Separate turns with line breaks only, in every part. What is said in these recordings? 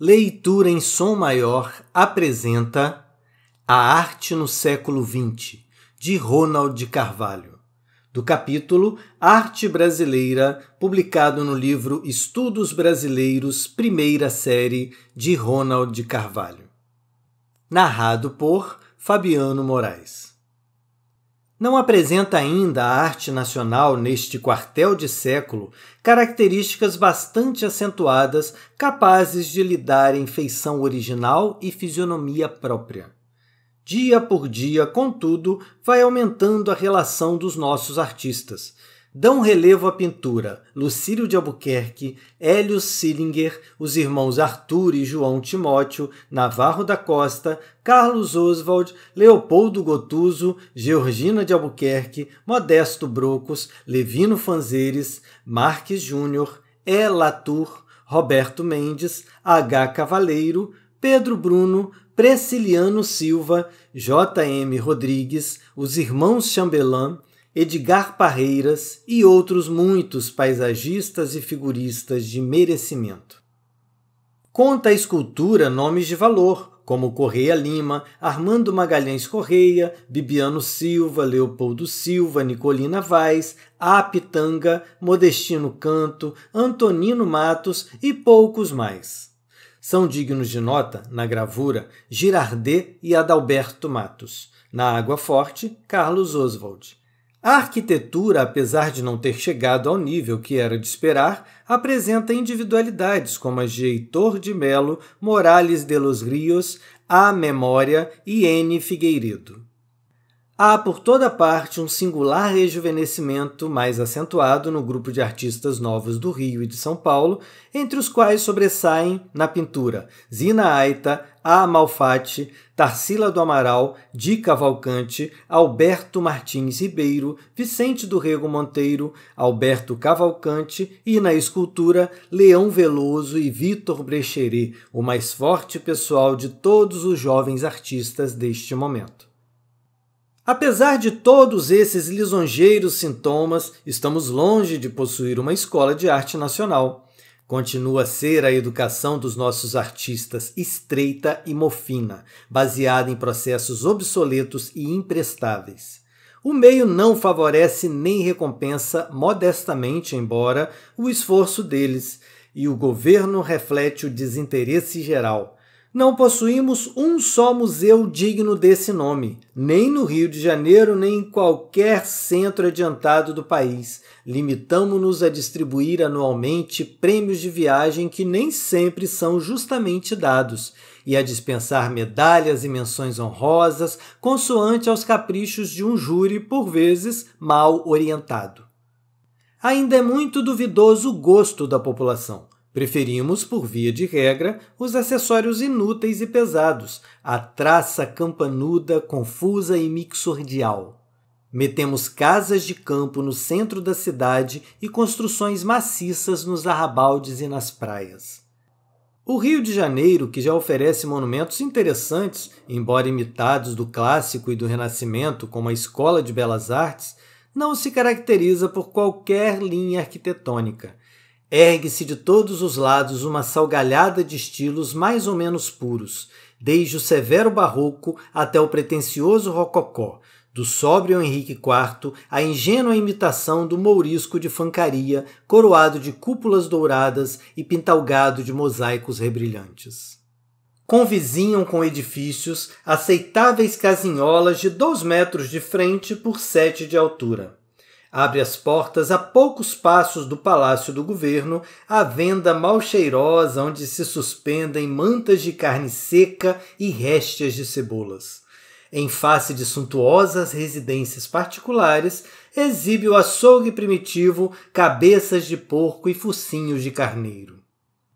Leitura em Som Maior apresenta A Arte no Século XX, de Ronald de Carvalho, do capítulo Arte Brasileira, publicado no livro Estudos Brasileiros, primeira série, de Ronald de Carvalho. Narrado por Fabiano Moraes não apresenta ainda a arte nacional neste quartel de século características bastante acentuadas capazes de lhe darem feição original e fisionomia própria. Dia por dia, contudo, vai aumentando a relação dos nossos artistas, dão relevo à pintura Lucílio de Albuquerque, Hélio Sillinger, os irmãos Arthur e João Timóteo, Navarro da Costa, Carlos Oswald, Leopoldo Gotuso, Georgina de Albuquerque, Modesto Brocos, Levino Fanzeres, Marques Júnior, E. Latour, Roberto Mendes, H. Cavaleiro, Pedro Bruno, Preciliano Silva, J.M. Rodrigues, os irmãos Chambellan, Edgar Parreiras e outros muitos paisagistas e figuristas de merecimento. Conta a escultura nomes de valor, como Correia Lima, Armando Magalhães Correia, Bibiano Silva, Leopoldo Silva, Nicolina Vaz, A Pitanga, Modestino Canto, Antonino Matos e poucos mais. São dignos de nota, na gravura, Girardet e Adalberto Matos. Na água forte, Carlos Oswald. A arquitetura, apesar de não ter chegado ao nível que era de esperar, apresenta individualidades como a de Heitor de Melo, Morales de los Rios, A Memória e N. Figueiredo. Há por toda parte um singular rejuvenescimento mais acentuado no grupo de artistas novos do Rio e de São Paulo, entre os quais sobressaem na pintura Zina Aita, A. Malfatti, Tarsila do Amaral, Di Cavalcante, Alberto Martins Ribeiro, Vicente do Rego Monteiro, Alberto Cavalcante e, na escultura, Leão Veloso e Vitor Brecheri, o mais forte pessoal de todos os jovens artistas deste momento. Apesar de todos esses lisonjeiros sintomas, estamos longe de possuir uma escola de arte nacional. Continua a ser a educação dos nossos artistas estreita e mofina, baseada em processos obsoletos e imprestáveis. O meio não favorece nem recompensa, modestamente embora, o esforço deles, e o governo reflete o desinteresse geral não possuímos um só museu digno desse nome, nem no Rio de Janeiro, nem em qualquer centro adiantado do país. Limitamos-nos a distribuir anualmente prêmios de viagem que nem sempre são justamente dados, e a dispensar medalhas e menções honrosas, consoante aos caprichos de um júri, por vezes mal orientado. Ainda é muito duvidoso o gosto da população. Preferimos, por via de regra, os acessórios inúteis e pesados, a traça campanuda, confusa e mixordial. Metemos casas de campo no centro da cidade e construções maciças nos arrabaldes e nas praias. O Rio de Janeiro, que já oferece monumentos interessantes, embora imitados do clássico e do Renascimento, como a Escola de Belas Artes, não se caracteriza por qualquer linha arquitetônica. Ergue-se de todos os lados uma salgalhada de estilos mais ou menos puros, desde o severo barroco até o pretensioso rococó, do sóbrio Henrique IV à ingênua imitação do mourisco de Fancaria, coroado de cúpulas douradas e pintalgado de mosaicos rebrilhantes. Convizinham com edifícios aceitáveis casinholas de dois metros de frente por sete de altura. Abre as portas a poucos passos do Palácio do Governo, a venda mal cheirosa onde se suspendem mantas de carne seca e réstias de cebolas. Em face de suntuosas residências particulares, exibe o açougue primitivo cabeças de porco e focinhos de carneiro.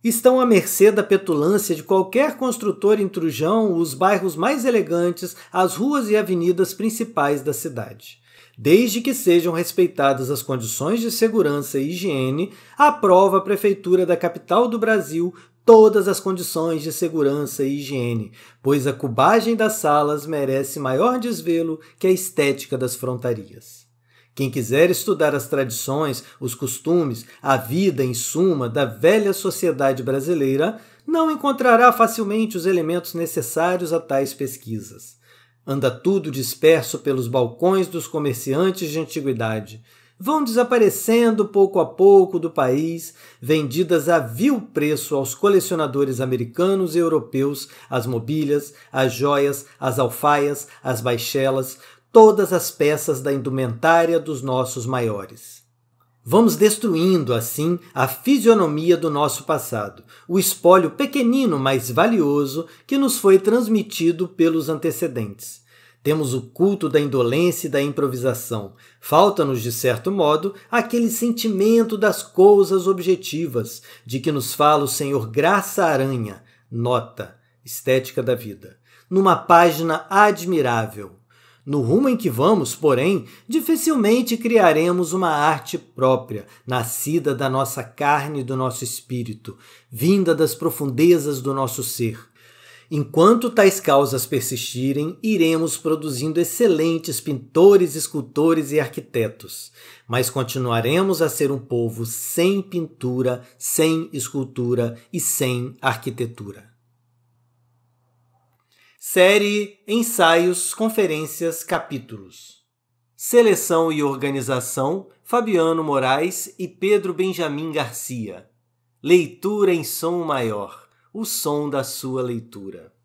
Estão à mercê da petulância de qualquer construtor intrujão os bairros mais elegantes, as ruas e avenidas principais da cidade desde que sejam respeitadas as condições de segurança e higiene, aprova a Prefeitura da capital do Brasil todas as condições de segurança e higiene, pois a cubagem das salas merece maior desvelo que a estética das frontarias. Quem quiser estudar as tradições, os costumes, a vida, em suma, da velha sociedade brasileira, não encontrará facilmente os elementos necessários a tais pesquisas. Anda tudo disperso pelos balcões dos comerciantes de antiguidade. Vão desaparecendo pouco a pouco do país, vendidas a vil preço aos colecionadores americanos e europeus as mobílias, as joias, as alfaias, as baixelas, todas as peças da indumentária dos nossos maiores. Vamos destruindo, assim, a fisionomia do nosso passado, o espólio pequenino, mas valioso, que nos foi transmitido pelos antecedentes. Temos o culto da indolência e da improvisação. Falta-nos, de certo modo, aquele sentimento das coisas objetivas, de que nos fala o Senhor Graça Aranha, nota, estética da vida, numa página admirável. No rumo em que vamos, porém, dificilmente criaremos uma arte própria, nascida da nossa carne e do nosso espírito, vinda das profundezas do nosso ser. Enquanto tais causas persistirem, iremos produzindo excelentes pintores, escultores e arquitetos, mas continuaremos a ser um povo sem pintura, sem escultura e sem arquitetura. Série Ensaios, Conferências, Capítulos. Seleção e organização: Fabiano Moraes e Pedro Benjamin Garcia. Leitura em som maior o som da sua leitura.